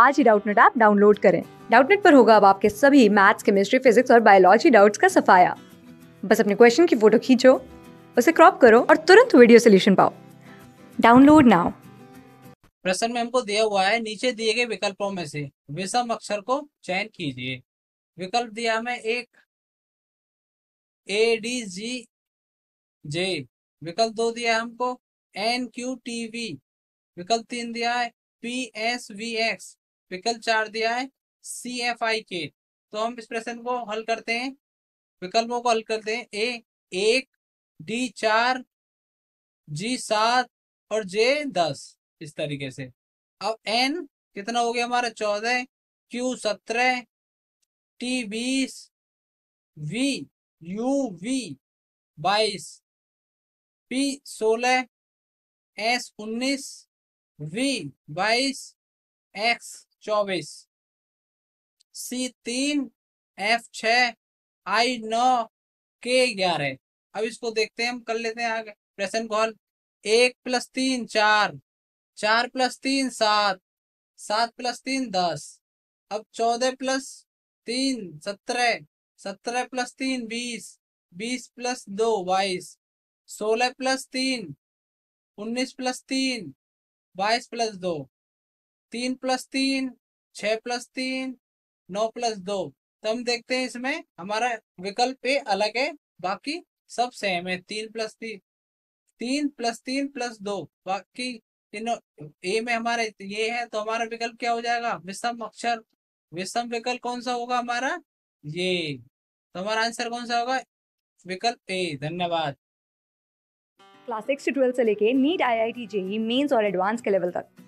आज ही Doubtnut app download करें डाउटनेट पर होगा अब आपके सभी मैथ्स केमिस्ट्री फिजिक्स और बायोलॉजी डाउट्स का सफाया बस अपने क्वेश्चन की फोटो खींचो उसे क्रॉप करो और तुरंत वीडियो सोल्यूशन पाओ डाउनलोड नाउ प्रश्न में हमको दिया हुआ है नीचे दिए गए विकल्पों में से विषम अक्षर को चयन कीजिए विकल्प दिया मैं एक ए डी जी जे विकल्प दो दिया हमको एन क्यू टी वी विकल्प तीन दिया है पी एस वी एक्स विकल्प चार दिया है सी एफ आई के तो हम इस प्रश्न को हल करते हैं विकल्पों को हल करते हैं ए एक डी चार जी सात और जे दस इस तरीके से अब एन कितना हो गया हमारा चौदह क्यू सत्रह टी बीस वी यू वी बाईस पी सोलह एस उन्नीस वी बाईस एक्स चौबीस सी तीन एफ छ आई नौ के ग्यारह अब इसको देखते हैं हम कर लेते हैं आगे प्रेशन कॉल एक प्लस तीन चार चार प्लस तीन सात सात प्लस तीन दस अब चौदह प्लस तीन सत्रह सत्रह प्लस तीन बीस बीस प्लस दो बाईस सोलह प्लस तीन उन्नीस प्लस तीन बाईस प्लस दो तीन प्लस तीन छ प्लस तीन नौ प्लस दो तो हम देखते हैं इसमें हमारा विकल्प ए अलग है बाकी सब सेम है तीन प्लस तीन तीन प्लस तीन प्लस दो बाकी तीनों ए में हमारे ये है तो हमारा विकल्प क्या हो जाएगा विषम अक्षर विषम विकल्प कौन सा होगा हमारा ये तो हमारा आंसर कौन सा होगा विकल्प ए धन्यवाद क्लास सिक्स से से लेके NEET I I T JEE Mains और एडवांस के लेवल तक